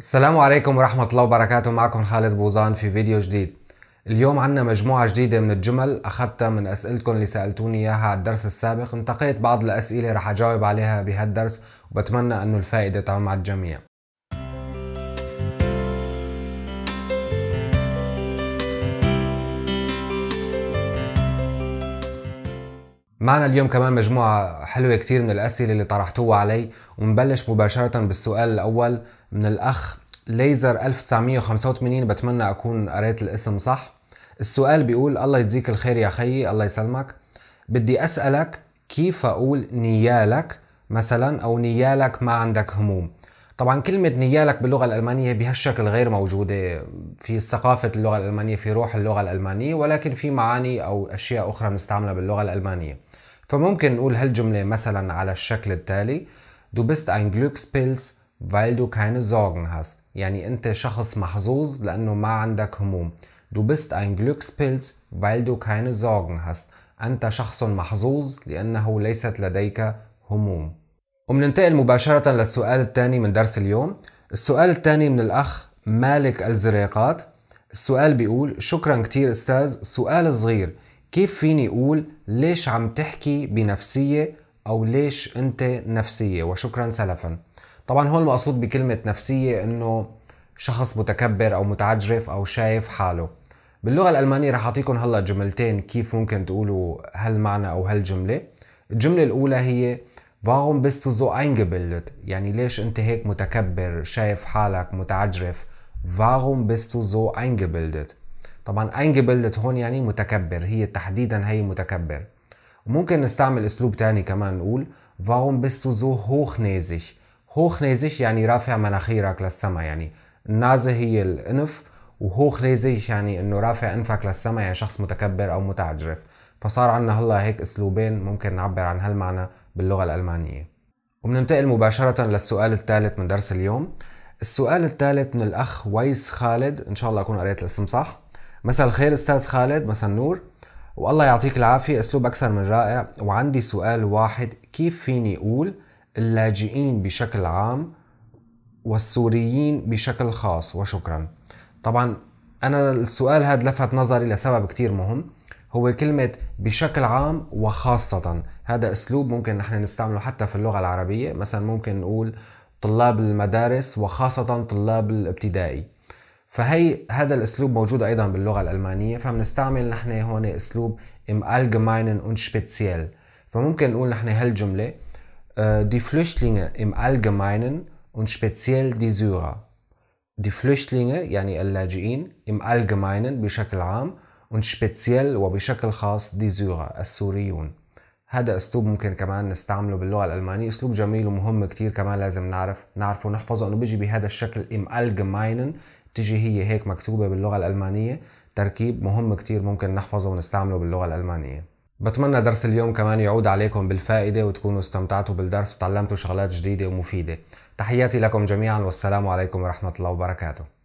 السلام عليكم ورحمة الله وبركاته معكم خالد بوزان في فيديو جديد اليوم عنا مجموعة جديدة من الجمل أخذتها من أسئلتكم اللي سألتوني إياها على الدرس السابق انتقيت بعض الأسئلة رح أجاوب عليها بهالدرس وبتمنى أنه الفائدة تعم على الجميع معنا اليوم كمان مجموعة حلوة كتير من الأسئلة اللي طرحتوها علي ونبلش مباشرة بالسؤال الأول من الأخ ليزر 1985 بتمنى أكون قريت الاسم صح السؤال بيقول الله يجزيك الخير يا خيي الله يسلمك بدي أسألك كيف أقول نيالك مثلا أو نيالك ما عندك هموم طبعا كلمة نيالك باللغة الألمانية بهالشكل غير موجودة في ثقافة اللغة الألمانية في روح اللغة الألمانية ولكن في معاني أو أشياء أخرى بنستعملها باللغة الألمانية فممكن نقول هالجملة مثلا على الشكل التالي Du bist ein Glückspilz, weil du keine Sorgen hast يعني أنت شخص محظوظ لأنه ما عندك هموم Du bist ein Glückspilz, weil du keine Sorgen hast أنت شخص محظوظ لأنه ليست لديك هموم وبننتقل مباشرة للسؤال الثاني من درس اليوم السؤال الثاني من الأخ مالك الزريقات السؤال بيقول شكرا كتير أستاذ سؤال صغير كيف فيني أقول ليش عم تحكي بنفسية أو ليش أنت نفسية وشكرا سلفا طبعا هون المقصود بكلمة نفسية أنه شخص متكبر أو متعجرف أو شايف حاله باللغة الألمانية رح أعطيكم هلا جملتين كيف ممكن تقولوا هالمعنى أو هالجملة الجملة الأولى هي Warum bist du so eingebildet? يعني ليش أنت هيك متكبر شايف حالك متعجرف Warum bist du so eingebildet? طبعا eingebildet هون يعني متكبر هي تحديدا هي متكبر وممكن نستعمل اسلوب تاني كمان نقول Warum bist du so hochnäsig? hochnäsig يعني رافع مناخيرك للسما يعني النازه هي الانف وهوخنيزيش يعني انه رافع انفك للسما يعني شخص متكبر او متعجرف فصار عندنا هلا هيك اسلوبين ممكن نعبر عن هالمعنى باللغه الالمانيه وبننتقل مباشره للسؤال الثالث من درس اليوم السؤال الثالث من الاخ ويس خالد ان شاء الله اكون قريت الاسم صح مساء الخير استاذ خالد مساء النور والله يعطيك العافية أسلوب أكثر من رائع وعندي سؤال واحد كيف فيني أقول اللاجئين بشكل عام والسوريين بشكل خاص وشكرا طبعا أنا السؤال هذا لفت نظري لسبب كتير مهم هو كلمة بشكل عام وخاصة هذا أسلوب ممكن نحن نستعمله حتى في اللغة العربية مثلا ممكن نقول طلاب المدارس وخاصة طلاب الابتدائي فهي هذا الأسلوب موجود أيضا باللغة الألمانية فبنستعمل نحن هون أسلوب im allgemeinen und speziell فممكن نقول نحن هالجملة آه، die Flüchtlinge im allgemeinen und speziell die Syrer die Flüchtlinge يعني اللاجئين im allgemeinen بشكل عام speziell وبشكل خاص دي زيورا السوريون هذا اسلوب ممكن كمان نستعمله باللغه الالمانيه اسلوب جميل ومهم كتير كمان لازم نعرف نعرفه ونحفظه انه بيجي بهذا الشكل ام الجماينن بتيجي هي هيك مكتوبه باللغه الالمانيه تركيب مهم كتير ممكن نحفظه ونستعمله باللغه الالمانيه بتمنى درس اليوم كمان يعود عليكم بالفائده وتكونوا استمتعتوا بالدرس وتعلمتوا شغلات جديده ومفيده تحياتي لكم جميعا والسلام عليكم ورحمه الله وبركاته